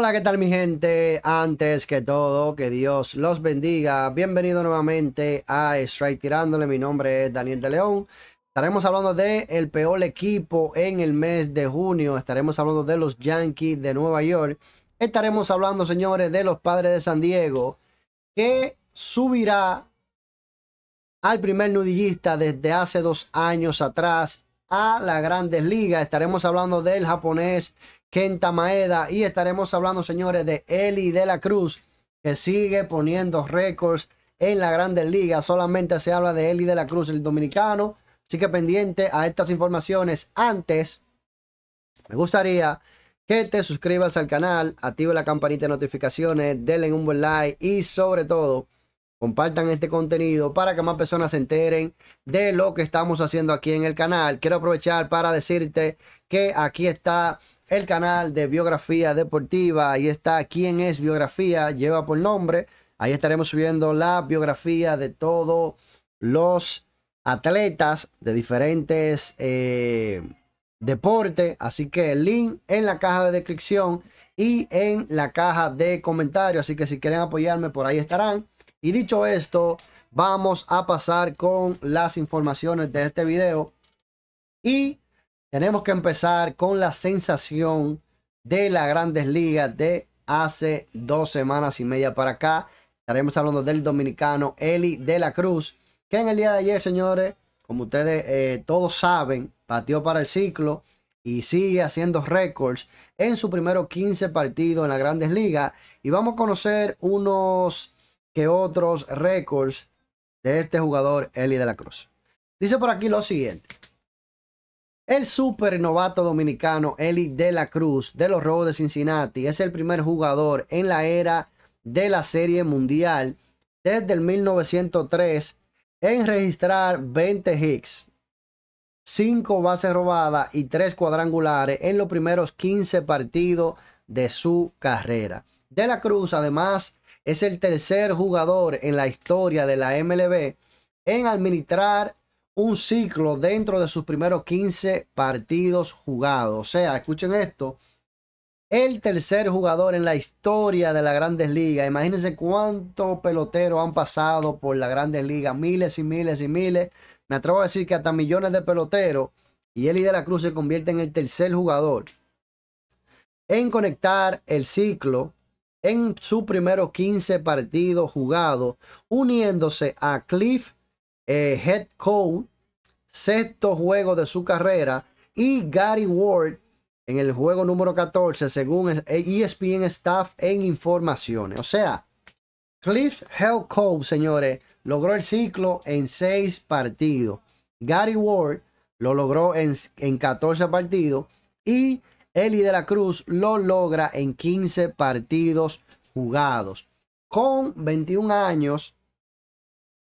Hola, ¿qué tal mi gente? Antes que todo, que Dios los bendiga. Bienvenido nuevamente a Strike Tirándole. Mi nombre es Daniel de León. Estaremos hablando de el peor equipo en el mes de junio. Estaremos hablando de los Yankees de Nueva York. Estaremos hablando, señores, de los Padres de San Diego, que subirá al primer nudillista desde hace dos años atrás a la Grandes Ligas. Estaremos hablando del japonés Kenta Maeda. Y estaremos hablando, señores, de Eli de la Cruz, que sigue poniendo récords en la Grandes Liga. Solamente se habla de Eli de la Cruz, el dominicano. Así que pendiente a estas informaciones. Antes, me gustaría que te suscribas al canal, active la campanita de notificaciones, denle un buen like y sobre todo compartan este contenido para que más personas se enteren de lo que estamos haciendo aquí en el canal. Quiero aprovechar para decirte que aquí está el canal de biografía deportiva. Ahí está quién es biografía, lleva por nombre. Ahí estaremos subiendo la biografía de todos los atletas de diferentes eh, deportes. Así que el link en la caja de descripción y en la caja de comentarios. Así que si quieren apoyarme, por ahí estarán. Y dicho esto, vamos a pasar con las informaciones de este video. Y tenemos que empezar con la sensación de las grandes ligas de hace dos semanas y media para acá. Estaremos hablando del dominicano Eli de la Cruz, que en el día de ayer, señores, como ustedes eh, todos saben, partió para el ciclo y sigue haciendo récords en su primero 15 partidos en las grandes ligas. Y vamos a conocer unos que otros récords de este jugador Eli de la Cruz. Dice por aquí lo siguiente. El supernovato novato dominicano Eli de la Cruz de los Robos de Cincinnati es el primer jugador en la era de la Serie Mundial desde el 1903 en registrar 20 hits, 5 bases robadas y 3 cuadrangulares en los primeros 15 partidos de su carrera. De la Cruz además es el tercer jugador en la historia de la MLB en administrar un ciclo dentro de sus primeros 15 partidos jugados. O sea, escuchen esto. El tercer jugador en la historia de las grandes ligas. Imagínense cuántos peloteros han pasado por la grandes ligas. Miles y miles y miles. Me atrevo a decir que hasta millones de peloteros. Y Eli de la Cruz se convierte en el tercer jugador en conectar el ciclo en sus primeros 15 partidos jugados, uniéndose a Cliff eh, head coach, sexto juego de su carrera, y Gary Ward en el juego número 14, según ESPN eh, e Staff en informaciones. O sea, Cliff Hell Code señores, logró el ciclo en seis partidos. Gary Ward lo logró en, en 14 partidos y Eli de la Cruz lo logra en 15 partidos jugados. Con 21 años,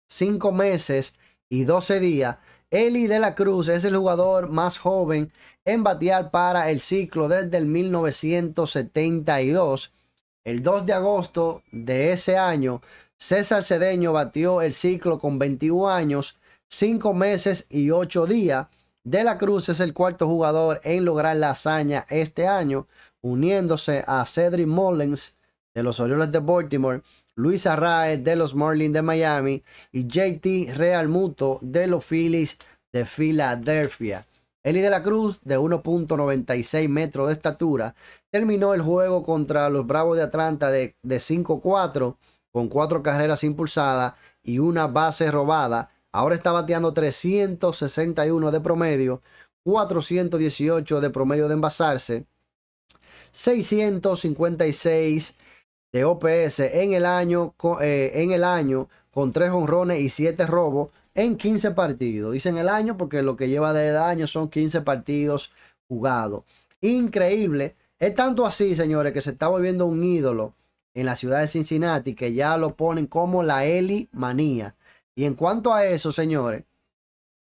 5 meses y 12 días, Eli de la Cruz es el jugador más joven en batear para el ciclo desde el 1972. El 2 de agosto de ese año, César Cedeño batió el ciclo con 21 años, 5 meses y 8 días. De la Cruz es el cuarto jugador en lograr la hazaña este año, uniéndose a Cedric Mullins de los Orioles de Baltimore Luis Arraez de los Marlins de Miami y JT Real Muto de los Phillies de Filadelfia. Eli de la Cruz, de 1.96 metros de estatura, terminó el juego contra los Bravos de Atlanta de, de 5-4, con cuatro carreras impulsadas y una base robada. Ahora está bateando 361 de promedio, 418 de promedio de envasarse, 656 de OPS en el año, eh, en el año con tres honrones y siete robos en 15 partidos. Dicen el año porque lo que lleva de año son 15 partidos jugados. Increíble. Es tanto así, señores, que se está volviendo un ídolo en la ciudad de Cincinnati que ya lo ponen como la Eli manía. Y en cuanto a eso, señores,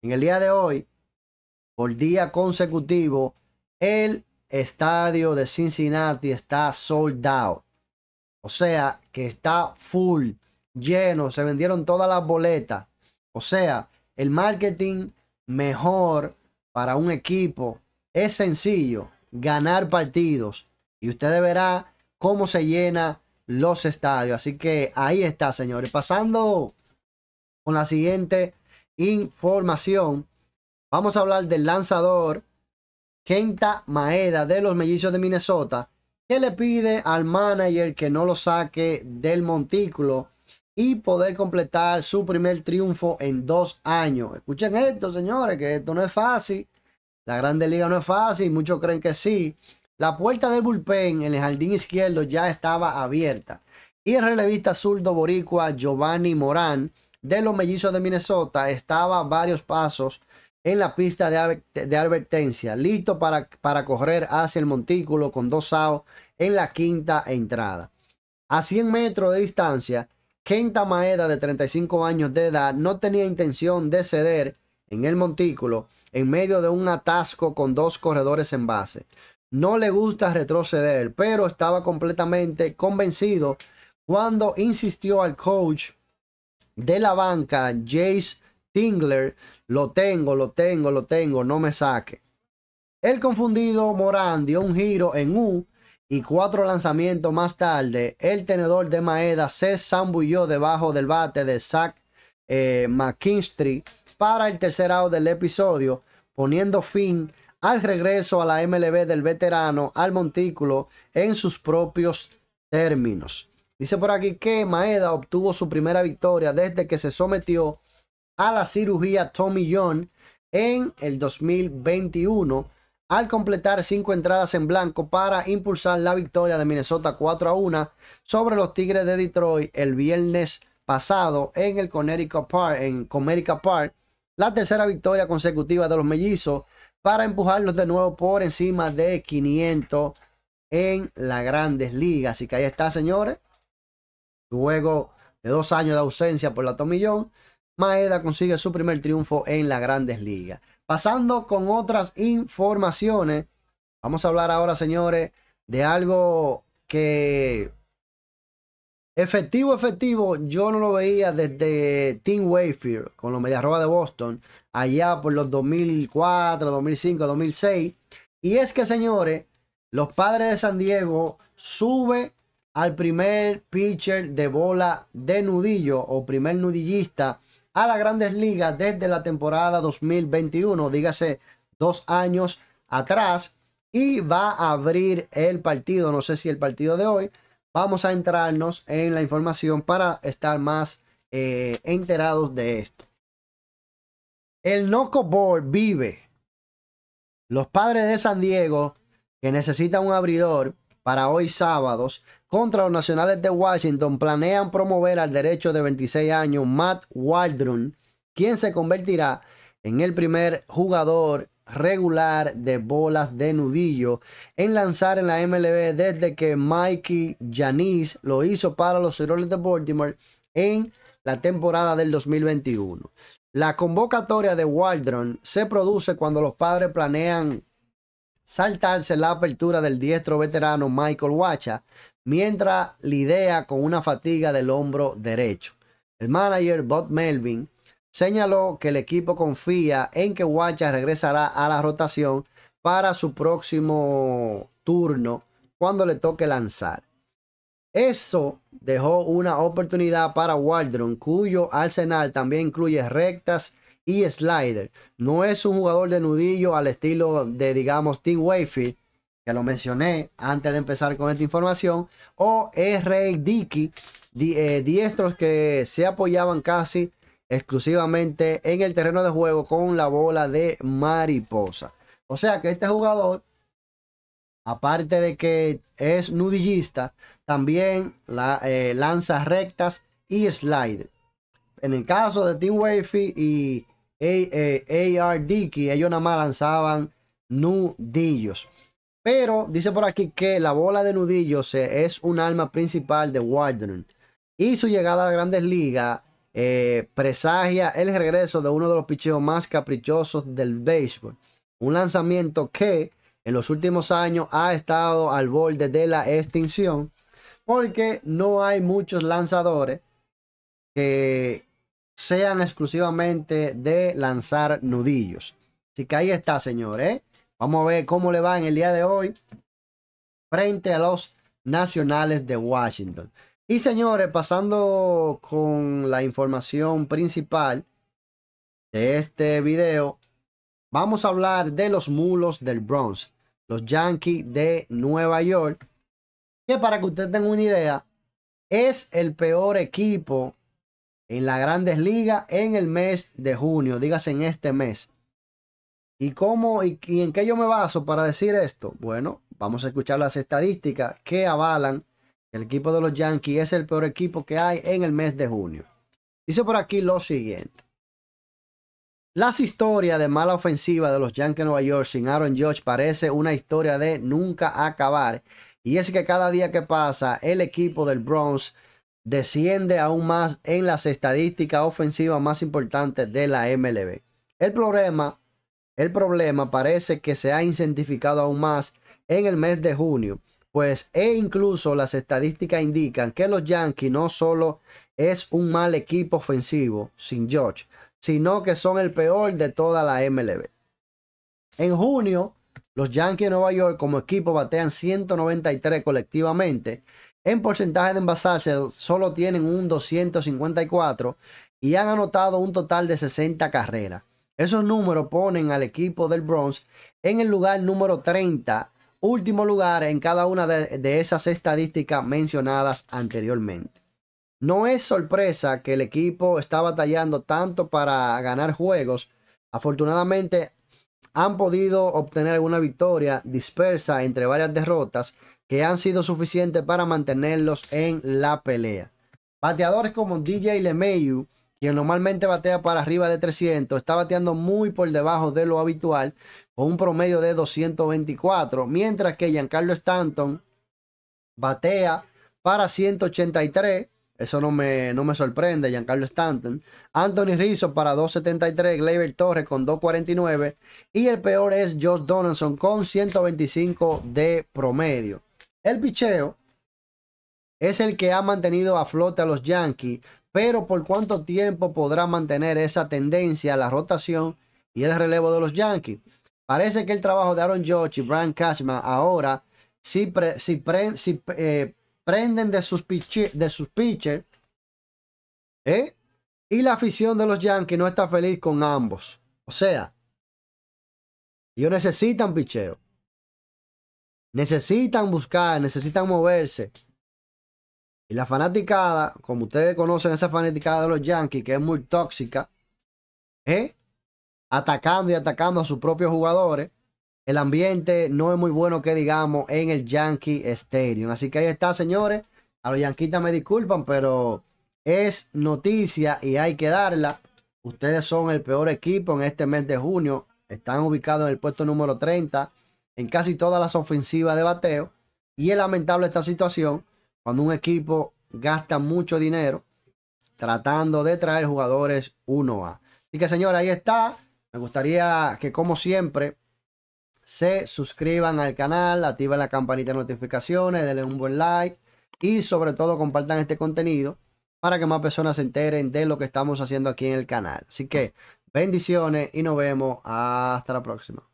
en el día de hoy, por día consecutivo, el estadio de Cincinnati está soldado o sea, que está full, lleno, se vendieron todas las boletas. O sea, el marketing mejor para un equipo es sencillo, ganar partidos. Y ustedes verán cómo se llena los estadios. Así que ahí está, señores. Pasando con la siguiente información. Vamos a hablar del lanzador Kenta Maeda de los Mellizos de Minnesota, le pide al manager que no lo saque del montículo y poder completar su primer triunfo en dos años. Escuchen esto, señores, que esto no es fácil. La Grande Liga no es fácil, muchos creen que sí. La puerta del bullpen en el jardín izquierdo ya estaba abierta. Y el relevista zurdo boricua Giovanni Morán de los mellizos de Minnesota estaba a varios pasos en la pista de, advertencia, listo para, correr hacia el montículo con dos saos en la quinta entrada. A 100 metros de distancia, Kenta Maeda, de 35 años de edad, no tenía intención de ceder en el montículo en medio de un atasco con dos corredores en base. No le gusta retroceder, pero estaba completamente convencido cuando insistió al coach de la banca, Jace Tingler, lo tengo, lo tengo, lo tengo, no me saque. El confundido Morán dio un giro en U y cuatro lanzamientos más tarde, el tenedor de Maeda se zambulló debajo del bate de Zach eh, McKinstry para el tercer out del episodio, poniendo fin al regreso a la MLB del veterano al montículo en sus propios términos. Dice por aquí que Maeda obtuvo su primera victoria desde que se sometió a la cirugía Tommy John en el 2021 al completar cinco entradas en blanco para impulsar la victoria de Minnesota 4 a 1 sobre los Tigres de Detroit el viernes pasado en el Connecticut Park, en Comerica Park, la tercera victoria consecutiva de los mellizos para empujarlos de nuevo por encima de 500 en las grandes ligas. Así que ahí está, señores. Luego de dos años de ausencia por la john Maeda consigue su primer triunfo en la Grandes Ligas. Pasando con otras informaciones, vamos a hablar ahora, señores, de algo que efectivo, efectivo, yo no lo veía desde Team Wayfair con los Medias de Boston, allá por los 2004, 2005, 2006. Y es que, señores, los padres de San Diego sube al primer pitcher de bola de nudillo o primer nudillista a las grandes ligas desde la temporada 2021, dígase dos años atrás, y va a abrir el partido, no sé si el partido de hoy, vamos a entrarnos en la información para estar más eh, enterados de esto. El Noco Board vive. Los padres de San Diego, que necesitan un abridor para hoy sábados, contra los nacionales de Washington planean promover al derecho de 26 años Matt Waldron, quien se convertirá en el primer jugador regular de bolas de nudillo en lanzar en la MLB desde que Mikey Janice lo hizo para los Orioles de Baltimore en la temporada del 2021. La convocatoria de Waldron se produce cuando los padres planean saltarse la apertura del diestro veterano Michael Wacha mientras lidia con una fatiga del hombro derecho. El manager Bob Melvin señaló que el equipo confía en que Wacha regresará a la rotación para su próximo turno cuando le toque lanzar. Eso dejó una oportunidad para Waldron, cuyo arsenal también incluye rectas y slider. No es un jugador de nudillo al estilo de, digamos, Tim Wayfield, que lo mencioné antes de empezar con esta información, o es eh, Rey diestros que se apoyaban casi exclusivamente en el terreno de juego con la bola de mariposa. O sea que este jugador, aparte de que es nudillista, también eh, lanza rectas y slider En el caso de Tim Wafy y eh, AR Dickey, ellos nada más lanzaban nudillos. Pero dice por aquí que la bola de nudillos eh, es un arma principal de Warden. Y su llegada a las grandes ligas eh, presagia el regreso de uno de los picheos más caprichosos del béisbol. Un lanzamiento que en los últimos años ha estado al borde de la extinción porque no hay muchos lanzadores que sean exclusivamente de lanzar nudillos. Así que ahí está, señores. Eh. Vamos a ver cómo le va en el día de hoy frente a los Nacionales de Washington. Y señores, pasando con la información principal de este video, vamos a hablar de los mulos del Bronx, los Yankees de Nueva York, que para que ustedes tengan una idea, es el peor equipo en la grandes ligas en el mes de junio, dígase en este mes. ¿Y cómo y, en qué yo me baso para decir esto? Bueno, vamos a escuchar las estadísticas que avalan que el equipo de los Yankees es el peor equipo que hay en el mes de junio. Dice por aquí lo siguiente. Las historias de mala ofensiva de los Yankees de Nueva York sin Aaron Judge parece una historia de nunca acabar. Y es que cada día que pasa, el equipo del Bronx desciende aún más en las estadísticas ofensivas más importantes de la MLB. El problema el problema parece que se ha incentivado aún más en el mes de junio, pues e incluso las estadísticas indican que los Yankees no solo es un mal equipo ofensivo sin George, sino que son el peor de toda la MLB. En junio, los Yankees de Nueva York como equipo batean 193 colectivamente. En porcentaje de envasarse solo tienen un 254 y han anotado un total de 60 carreras. Esos números ponen al equipo del Bronx en el lugar número 30, último lugar en cada una de, esas estadísticas mencionadas anteriormente. No es sorpresa que el equipo está batallando tanto para ganar juegos. Afortunadamente han podido obtener alguna victoria dispersa entre varias derrotas que han sido suficientes para mantenerlos en la pelea. Bateadores como DJ LeMayu quien normalmente batea para arriba de 300, está bateando muy por debajo de lo habitual, con un promedio de 224, mientras que Giancarlo Stanton batea para 183, eso no me, no me, sorprende, Giancarlo Stanton. Anthony Rizzo para 2.73, Gleyber Torres con 2.49 y el peor es Josh Donaldson con 125 de promedio. El picheo es el que ha mantenido a flote a los Yankees pero por cuánto tiempo podrá mantener esa tendencia a la rotación y el relevo de los Yankees. Parece que el trabajo de Aaron George y Brian Cashman ahora si, si, eh, prenden de sus, de sus pitchers. ¿eh? Y la afición de los Yankees no está feliz con ambos. O sea, ellos necesitan picheo. Necesitan buscar, necesitan moverse. Y la fanaticada, como ustedes conocen, esa fanaticada de los Yankees, que es muy tóxica, ¿eh? atacando y atacando a sus propios jugadores. El ambiente no es muy bueno, que digamos, en el Yankee Stadium. Así que ahí está, señores. A los Yanquitas me disculpan, pero es noticia y hay que darla. Ustedes son el peor equipo en este mes de junio. Están ubicados en el puesto número 30 en casi todas las ofensivas de bateo. Y es lamentable esta situación cuando un equipo gasta mucho dinero tratando de traer jugadores 1A. Así que señora, ahí está. Me gustaría que como siempre se suscriban al canal, activen la campanita de notificaciones, denle un buen like y sobre todo compartan este contenido para que más personas se enteren de lo que estamos haciendo aquí en el canal. Así que bendiciones y nos vemos hasta la próxima.